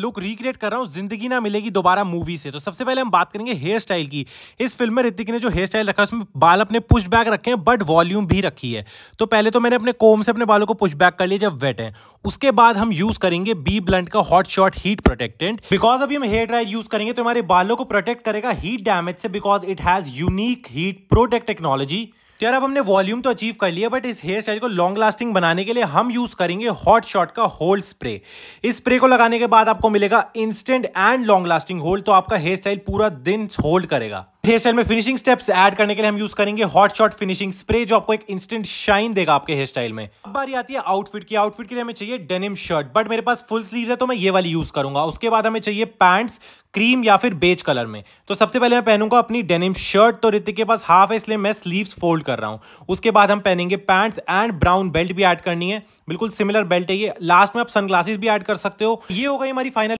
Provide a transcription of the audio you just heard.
look recreate कर रहा हूँ जिंदगी ना मिलेगी दोबारा मूवी से तो सबसे पहले हम बात करेंगे हेयर स्टाइल की इस फिल्म में ऋतिक ने जो हेयर स्टाइल रखा है उसमें बाल अपने पुश बैक रखे हैं बट वॉल्यूम भी रखी है तो पहले तो मैंने अपने कोम से अपने बालों को पुश बैक कर लिया जब वेट है उसके बाद हम यूज करेंगे बी ब्लंट का hot shot heat protectant because अभी हम हेयर ड्रायर यूज करेंगे तो हमारे बालों को प्रोटेक्ट करेगा हीट डैमेज से because it has unique heat protect technology तो यार अब हमने वॉल्यूम तो अचीव कर लिया बट इस हेयर स्टाइल को लॉन्ग लास्टिंग बनाने के लिए हम यूज़ करेंगे हॉट शॉट का होल्ड स्प्रे इस स्प्रे को लगाने के बाद आपको मिलेगा instant and long lasting hold तो आपका हेयर स्टाइल पूरा दिन होल्ड करेगा हेयर स्टाइल में फिनिशिंग स्टेप्स ऐड करने के लिए हम यूज करेंगे हॉट शॉट फिनिशिंग स्प्रे जो आपको एक इंस्टेंट शाइन देगा आपके हेयर स्टाइल में अब बारी आती है आउटफिट की आउटफिट के लिए हमें चाहिए डेनिम शर्ट बट मेरे पास फुल स्लीव है तो मैं ये वाली यूज करूंगा उसके बाद हमें चाहिए पैंट्स क्रीम या फिर बेज कलर में तो सबसे पहले मैं पहनूंगा अपनी डेनिम शर्ट तो ऋतिक के पास हाफ है इसलिए मैं स्लीव्स फोल्ड कर रहा हूँ उसके बाद हम पहनेंगे पैंट्स एंड ब्राउन बेल्ट भी ऐड करनी है बिल्कुल सिमिलर बेल्ट है ये लास्ट में आप सनग्लासेस भी ऐड कर सकते हो ये हो गई हमारी फाइनल